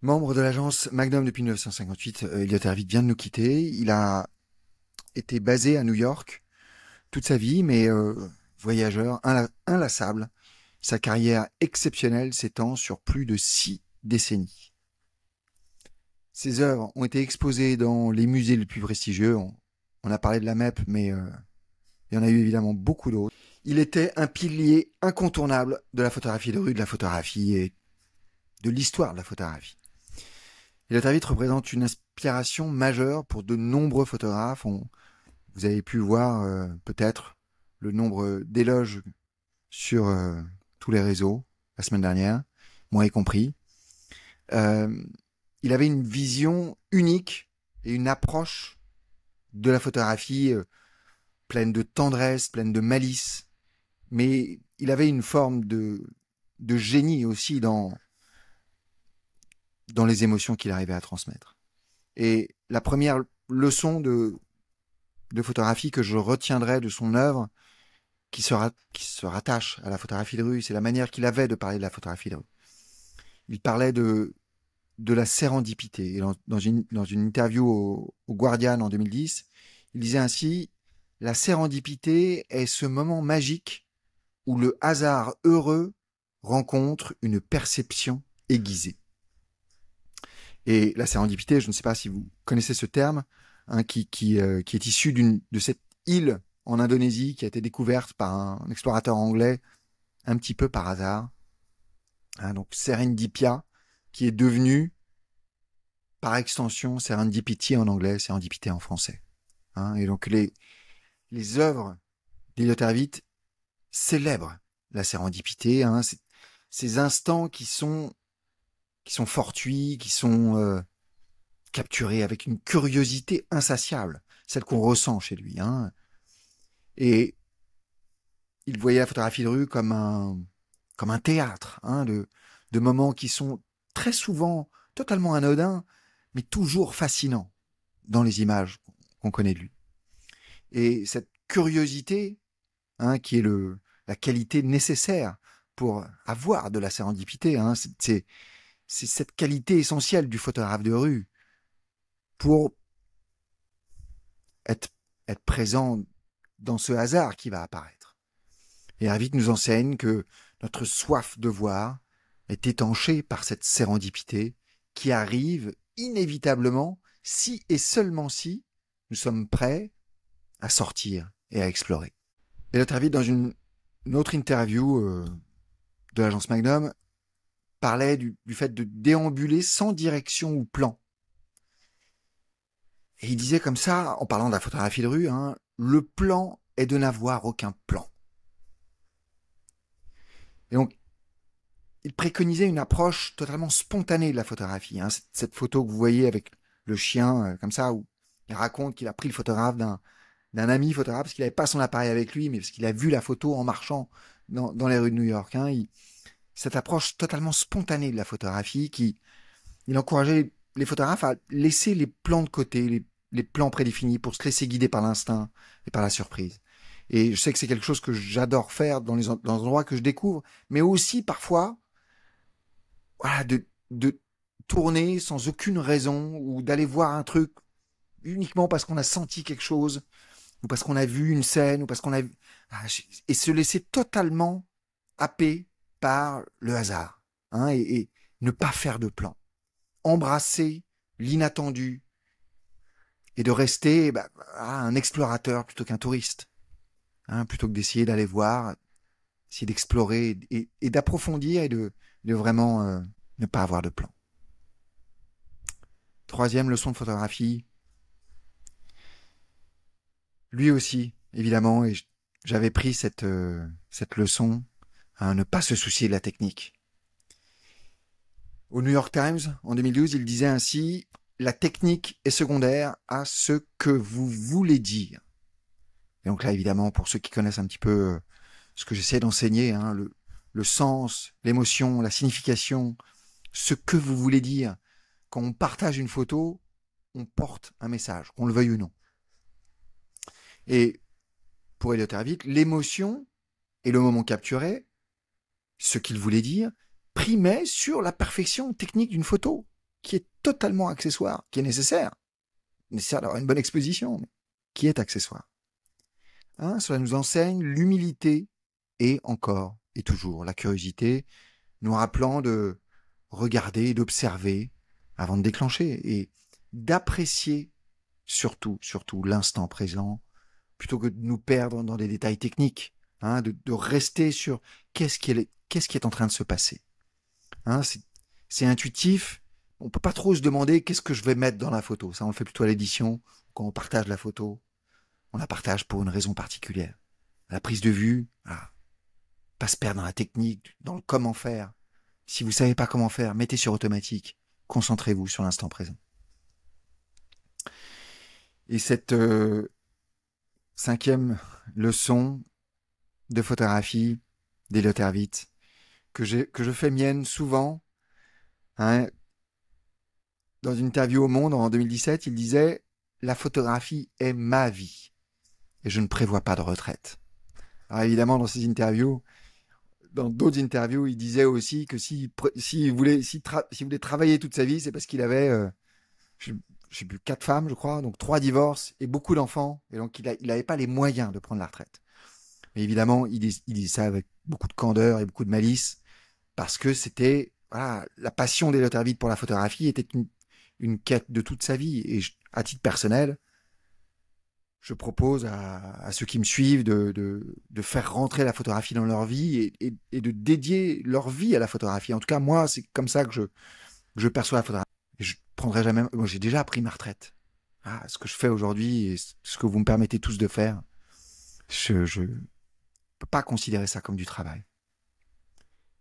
Membre de l'agence Magnum depuis 1958, Elliot Hervit vient de nous quitter. Il a été basé à New York toute sa vie, mais euh, voyageur inlassable. Sa carrière exceptionnelle s'étend sur plus de six décennies. Ses œuvres ont été exposées dans les musées les plus prestigieux. On, a parlé de la MEP, mais euh, il y en a eu évidemment beaucoup d'autres. Il était un pilier incontournable de la photographie de rue, de la photographie et de l'histoire de la photographie a très représente une inspiration majeure pour de nombreux photographes. On, vous avez pu voir euh, peut-être le nombre d'éloges sur euh, tous les réseaux la semaine dernière, moi y compris. Euh, il avait une vision unique et une approche de la photographie pleine de tendresse, pleine de malice, mais il avait une forme de, de génie aussi dans dans les émotions qu'il arrivait à transmettre. Et la première leçon de, de photographie que je retiendrai de son œuvre, qui se, qui se rattache à la photographie de rue, c'est la manière qu'il avait de parler de la photographie de rue. Il parlait de, de la sérendipité. Et dans, une, interview au Guardian en 2010, il disait ainsi, la sérendipité est ce moment magique où le hasard heureux rencontre une perception aiguisée. Et la sérendipité, je ne sais pas si vous connaissez ce terme, hein, qui, qui, euh, qui, est issu d'une de cette île en Indonésie qui a été découverte par un, explorateur anglais un petit peu par hasard. Hein, donc Serendipia, qui est devenu, par extension, Serendipity en anglais, Serendipité en français. Hein. et donc les, les œuvres d'Eliot Erwitt célèbrent la sérendipité, hein. ces instants qui sont qui sont fortuits, qui sont euh, capturés avec une curiosité insatiable, celle qu'on ressent chez lui. Hein. Et il voyait la photographie de rue comme un, comme un théâtre, hein, de, de moments qui sont très souvent totalement anodins, mais toujours fascinants dans les images qu'on connaît de lui. Et cette curiosité, hein, qui est le, la qualité nécessaire pour avoir de la sérendipité, hein, c'est c'est cette qualité essentielle du photographe de rue pour être, être présent dans ce hasard qui va apparaître. Et ravit nous enseigne que notre soif de voir est étanchée par cette sérendipité qui arrive inévitablement si et seulement si nous sommes prêts à sortir et à explorer. Et notre dans une, autre interview euh, de l'agence Magnum, parlait du, fait de déambuler sans direction ou plan. Et il disait comme ça, en parlant de la photographie de rue, hein, le plan est de n'avoir aucun plan. Et donc, il préconisait une approche totalement spontanée de la photographie. Hein. Cette, photo que vous voyez avec le chien, euh, comme ça, où il raconte qu'il a pris le photographe d'un, ami photographe parce qu'il n'avait pas son appareil avec lui, mais parce qu'il a vu la photo en marchant dans, les rues de New York. Hein cette approche totalement spontanée de la photographie qui il encourageait les photographes à laisser les plans de côté, les, plans prédéfinis pour se laisser guider par l'instinct et par la surprise. Et je sais que c'est quelque chose que j'adore faire dans les, endroits que je découvre, mais aussi parfois, voilà, de, de tourner sans aucune raison ou d'aller voir un truc uniquement parce qu'on a senti quelque chose ou parce qu'on a vu une scène ou parce qu'on a vu... Ah, et se laisser totalement happer par le hasard hein, et, ne pas faire de plan. Embrasser l'inattendu et de rester bah, un explorateur plutôt qu'un touriste, hein, plutôt que d'essayer d'aller voir, d'essayer d'explorer et, d'approfondir et de, vraiment euh, ne pas avoir de plan. Troisième leçon de photographie. Lui aussi, évidemment, et j'avais pris cette, euh, cette leçon ne pas se soucier de la technique. Au New York Times, en 2012, il disait ainsi La technique est secondaire à ce que vous voulez dire. Et donc là, évidemment, pour ceux qui connaissent un petit peu euh, ce que j'essaie d'enseigner, hein, le, sens, l'émotion, la signification, ce que vous voulez dire, quand on partage une photo, on porte un message, qu'on le veuille ou non. Et pour Elliot vite, l'émotion et le moment capturé ce qu'il voulait dire, primait sur la perfection technique d'une photo, qui est totalement accessoire, qui est nécessaire. Nécessaire d'avoir une bonne exposition, mais qui est accessoire. Hein, cela nous enseigne l'humilité et encore et toujours la curiosité, nous rappelant de regarder, d'observer avant de déclencher et d'apprécier surtout, surtout l'instant présent, plutôt que de nous perdre dans des détails techniques, hein, de, rester sur qu'est-ce qu'elle est qu'est-ce qui est en train de se passer hein, C'est intuitif. On peut pas trop se demander qu'est-ce que je vais mettre dans la photo. Ça, on le fait plutôt à l'édition, quand on partage la photo. On la partage pour une raison particulière. La prise de vue, ah, pas se perdre dans la technique, dans le comment faire. Si vous savez pas comment faire, mettez sur automatique. Concentrez-vous sur l'instant présent. Et cette euh, cinquième leçon de photographie vite que, je fais mienne souvent. Hein. Dans une interview au Monde en 2017, il disait La photographie est ma vie et je ne prévois pas de retraite. évidemment, dans ces interviews, dans d'autres interviews, il disait aussi que s'il si, voulait, travailler toute sa vie, c'est parce qu'il avait, j'ai euh, je, plus, quatre femmes, je crois, donc trois divorces et beaucoup d'enfants. Et donc, il n'avait pas les moyens de prendre la retraite. Mais évidemment, il dit, il ça avec beaucoup de candeur et beaucoup de malice, parce que c'était voilà, la passion des Lottervide pour la photographie était une, quête de toute sa vie. Et à titre personnel, je propose à, ceux qui me suivent de, de, faire rentrer la photographie dans leur vie et, de dédier leur vie à la photographie. En tout cas, moi, c'est comme ça que je, je perçois la photographie. je prendrai jamais. Moi, j'ai déjà pris ma retraite. Ah, ce que je fais aujourd'hui et ce que vous me permettez tous de faire, je, je, pas considérer ça comme du travail.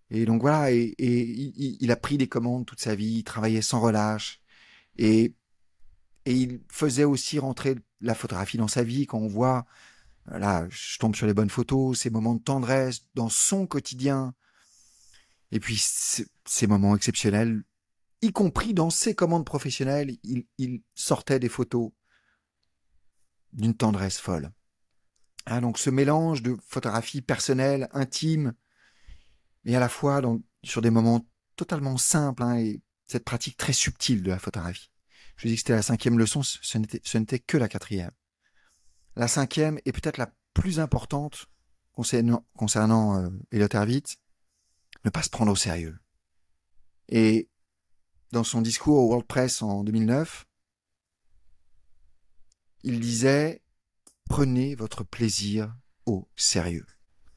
Et donc voilà, et, il, a pris des commandes toute sa vie, il travaillait sans relâche, et, il faisait aussi rentrer la photographie dans sa vie. Quand on voit, euh, là, je tombe sur les bonnes photos, ces moments de tendresse dans son quotidien, et puis ces moments exceptionnels, y compris dans ses commandes professionnelles, il sortait des photos d'une tendresse folle. Ah, donc ce mélange de photographie personnelle, intime, mais à la fois sur des moments totalement simples hein, et cette pratique très subtile de la photographie. Je vous dis que c'était la cinquième leçon, ce n'était que la quatrième. La cinquième est peut-être la plus importante concernant, concernant euh, Elliot ne pas se prendre au sérieux. Et dans son discours au World Press en 2009, il disait prenez votre plaisir au sérieux.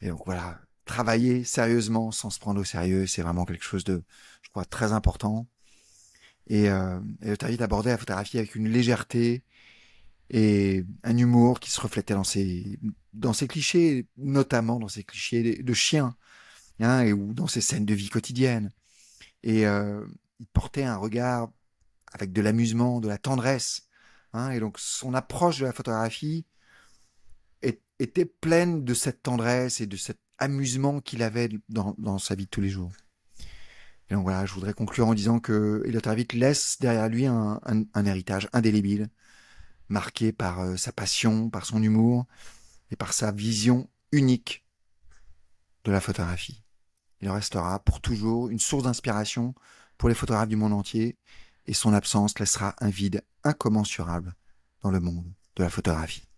Et donc voilà, travailler sérieusement sans se prendre au sérieux, c'est vraiment quelque chose de, je crois, très important. Et, euh, et je t'invite à aborder la photographie avec une légèreté et un humour qui se reflétait dans ses, dans ses clichés, notamment dans ses clichés de, chiens, hein, et, ou dans ses scènes de vie quotidienne. Et euh, il portait un regard avec de l'amusement, de la tendresse. Hein, et donc son approche de la photographie, était pleine de cette tendresse et de cet amusement qu'il avait dans, sa vie de tous les jours. Et donc voilà, je voudrais conclure en disant que Elliot laisse derrière lui un, héritage indélébile, marqué par euh, sa passion, par son humour et par sa vision unique de la photographie. Il restera pour toujours une source d'inspiration pour les photographes du monde entier et son absence laissera un vide incommensurable dans le monde de la photographie.